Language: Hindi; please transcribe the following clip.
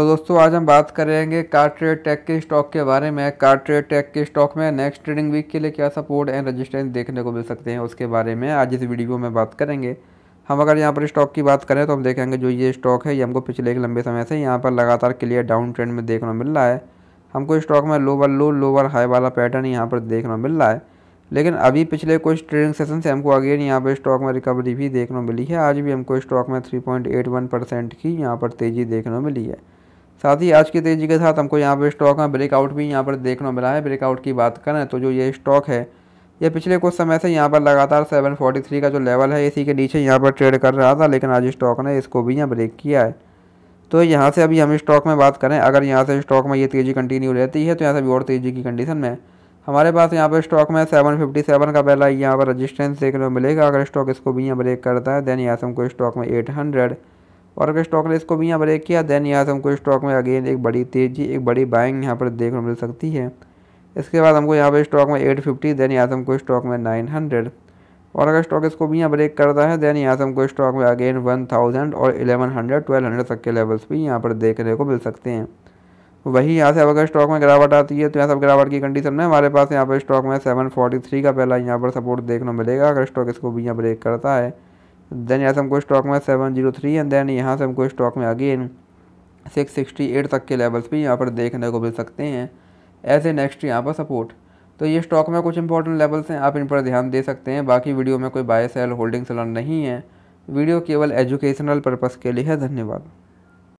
तो दोस्तों आज हम बात करेंगे कार्ट्रेड टेक के स्टॉक के बारे में कार्ट्रेड टेक के स्टॉक में नेक्स्ट ट्रेडिंग वीक के लिए क्या सपोर्ट एंड रजिस्टेंस देखने को मिल सकते हैं उसके बारे में आज इस वीडियो में बात करेंगे हम अगर यहाँ पर स्टॉक की बात करें तो हम देखेंगे जो ये स्टॉक है ये हमको पिछले एक लंबे समय से यहाँ पर लगातार क्लियर डाउन ट्रेंड में देखने को मिल रहा है हमको स्टॉक में लोअर लो लोअर हाई वाला पैटर्न यहाँ पर देखने को मिल रहा है लेकिन अभी पिछले कुछ ट्रेडिंग सेशन से हमको अगेन यहाँ पर स्टॉक में रिकवरी भी देखने को मिली है आज भी हमको स्टॉक में 3.81 परसेंट की यहाँ पर तेज़ी देखने को मिली है साथ ही आज की तेज़ी के साथ हमको यहाँ पर स्टॉक में ब्रेकआउट भी यहाँ पर देखने मिला है ब्रेकआउट की बात करें तो जो ये स्टॉक है ये पिछले कुछ समय से यहाँ पर लगातार 743 का जो लेवल है इसी के नीचे यहाँ पर ट्रेड कर रहा था लेकिन आज स्टॉक ने इसको भी यहाँ ब्रेक किया है तो यहाँ से अभी हम स्टॉक में बात करें अगर यहाँ से स्टॉक में ये तेज़ी कंटिन्यू रहती है तो यहाँ से भी और तेज़ी की कंडीशन में हमारे पास यहाँ पर स्टॉक में सेवन फिफ्टी सेवन का पहला यहाँ पर रजिस्टेंस देखने को मिलेगा अगर स्टॉक इसको भी यहाँ ब्रेक करता है देन यहाँ से हमको स्टॉक में एट हंड्रेड और अगर स्टॉक ने इसको भी यहाँ ब्रेक किया देन यहाँ से हमको स्टॉक में अगेन एक बड़ी तेज़ी एक बड़ी बाइंग यहाँ पर देखने मिल सकती है इसके बाद हमको यहाँ पर स्टॉक में 850 देन यहाँ से हमको स्टॉक में 900 और अगर स्टॉक इसको भी यहाँ ब्रेक करता है देन यहाँ से हमको स्टॉक में अगेन 1000 और 1100 1200 तक के लेवल्स भी यहाँ पर देखने को मिल सकते हैं वही यहाँ से अगर स्टॉक में गिरावट आती है तो यहाँ सब गिरावट की कंडीशन में हमारे पास यहाँ पर स्टॉक में थ्री का पहला यहाँ पर सपोर्ट देखने मिलेगा अगर स्टॉक इसको भी यहाँ ब्रेक करता है देन यहाँ से हमको स्टॉक में seven zero three and then यहाँ से हमको स्टॉक में अगेन सिक्स सिक्सटी एट तक के लेवल्स भी यहाँ पर देखने को मिल सकते हैं ऐसे नेक्स्ट यहाँ पर सपोर्ट तो ये स्टॉक में कुछ इंपॉर्टेंट लेवल्स हैं आप इन पर ध्यान दे सकते हैं बाकी वीडियो में कोई बाय सेल होल्डिंग सेलर नहीं है वीडियो केवल एजुकेशनल पर्पज़ के लिए है धन्यवाद